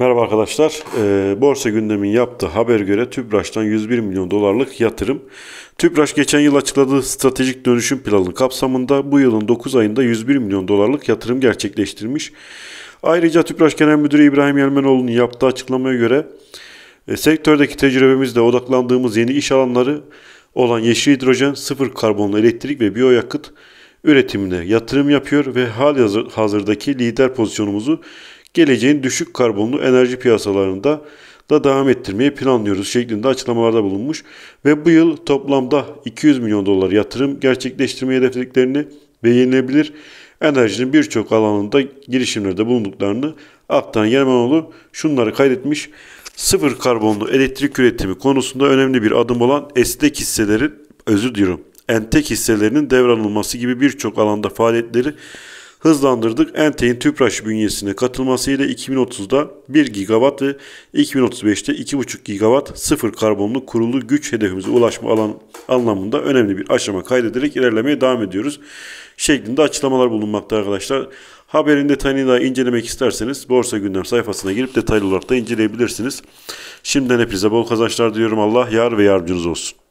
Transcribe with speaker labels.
Speaker 1: Merhaba arkadaşlar. Ee, Borsa gündemin yaptığı haber göre TÜPRAŞ'tan 101 milyon dolarlık yatırım. TÜPRAŞ geçen yıl açıkladığı stratejik dönüşüm planı kapsamında bu yılın 9 ayında 101 milyon dolarlık yatırım gerçekleştirmiş. Ayrıca TÜPRAŞ Genel Müdürü İbrahim Yelmenoğlu'nun yaptığı açıklamaya göre e, sektördeki tecrübemizde odaklandığımız yeni iş alanları olan yeşil hidrojen, sıfır karbonlu elektrik ve biyoyakıt üretimine yatırım yapıyor ve hali hazırdaki lider pozisyonumuzu geleceğin düşük karbonlu enerji piyasalarında da devam ettirmeyi planlıyoruz şeklinde açıklamalarda bulunmuş ve bu yıl toplamda 200 milyon dolar yatırım gerçekleştirmeyi hedeflediklerini ve yenilebilir enerjinin birçok alanında girişimlerde bulunduklarını Aktan Yermanoğlu şunları kaydetmiş. Sıfır karbonlu elektrik üretimi konusunda önemli bir adım olan esnek hisselerin özür diliyorum entek hisselerinin devralınması gibi birçok alanda faaliyetleri hızlandırdık. Entek'in TÜPRAŞ bünyesine katılmasıyla 2030'da 1 gigawatt ve 2035'te 2,5 gigawatt sıfır karbonlu kurulu güç hedefimize ulaşma alan anlamında önemli bir aşama kaydederek ilerlemeye devam ediyoruz şeklinde açıklamalar bulunmakta arkadaşlar. Haberin detayını da incelemek isterseniz Borsa Günler sayfasına girip detaylı olarak da inceleyebilirsiniz. Şimdiden hepinize bol kazançlar diliyorum. Allah yar ve yardımcınız olsun.